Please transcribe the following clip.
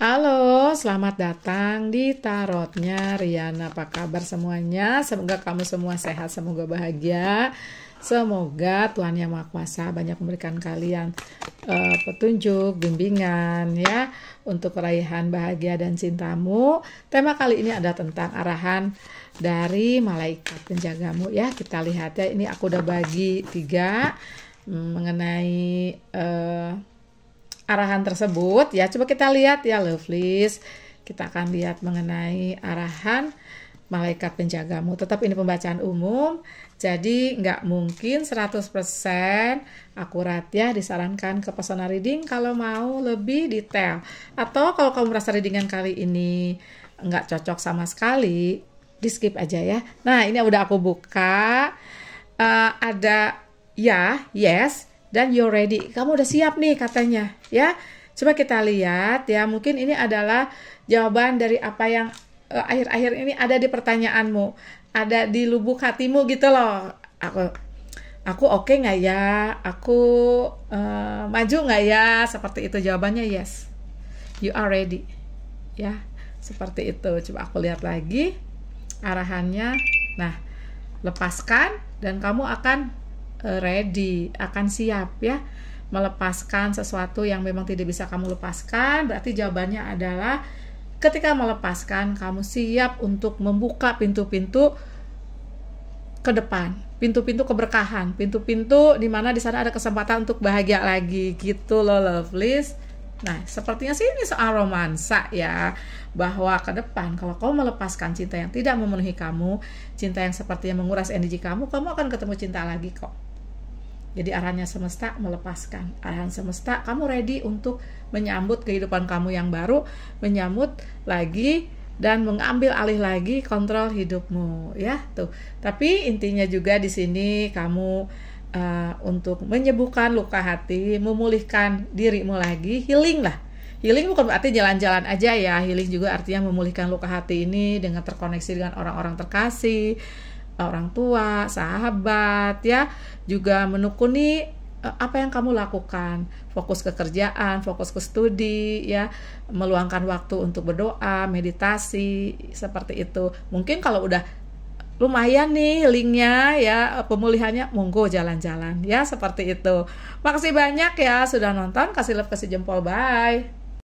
Halo, selamat datang di tarotnya Riana. Apa kabar semuanya? Semoga kamu semua sehat, semoga bahagia. Semoga Tuhan Yang Maha Kuasa banyak memberikan kalian uh, petunjuk, bimbingan ya untuk peraihan bahagia dan cintamu. Tema kali ini ada tentang arahan dari malaikat penjagamu ya. Kita lihat ya, ini aku udah bagi tiga mm, mengenai uh, arahan tersebut ya coba kita lihat ya lovelies kita akan lihat mengenai arahan malaikat penjagamu tetap ini pembacaan umum jadi nggak mungkin 100% akurat ya disarankan ke personal reading kalau mau lebih detail atau kalau kamu merasa readingan kali ini nggak cocok sama sekali di skip aja ya nah ini udah aku buka uh, ada ya yes dan you're ready. Kamu udah siap nih katanya, ya. Coba kita lihat ya, mungkin ini adalah jawaban dari apa yang eh, akhir-akhir uh, ini ada di pertanyaanmu, ada di lubuk hatimu gitu loh. Aku aku oke okay nggak ya? Aku uh, maju nggak ya? Seperti itu jawabannya yes. You are ready. Ya, seperti itu. Coba aku lihat lagi arahannya. Nah, lepaskan dan kamu akan Eh, ready, akan siap ya melepaskan sesuatu yang memang tidak bisa kamu lepaskan. Berarti jawabannya adalah ketika melepaskan kamu siap untuk membuka pintu-pintu ke depan, pintu-pintu keberkahan, pintu-pintu di mana di sana ada kesempatan untuk bahagia lagi gitu loh lovelies. Nah, sepertinya sih ini soal romansa ya, bahwa ke depan kalau kamu melepaskan cinta yang tidak memenuhi kamu, cinta yang sepertinya menguras energi kamu, kamu akan ketemu cinta lagi kok. Jadi arahnya semesta melepaskan. Arahan semesta kamu ready untuk menyambut kehidupan kamu yang baru, menyambut lagi dan mengambil alih lagi kontrol hidupmu ya tuh. Tapi intinya juga di sini kamu uh, untuk menyembuhkan luka hati, memulihkan dirimu lagi, healing lah. Healing bukan berarti jalan-jalan aja ya. Healing juga artinya memulihkan luka hati ini dengan terkoneksi dengan orang-orang terkasih, orang tua, sahabat ya, juga menekuni e, apa yang kamu lakukan, fokus ke kerjaan, fokus ke studi ya, meluangkan waktu untuk berdoa, meditasi seperti itu. Mungkin kalau udah lumayan nih linknya ya pemulihannya monggo jalan-jalan ya seperti itu. Makasih banyak ya sudah nonton, kasih love kasih jempol bye.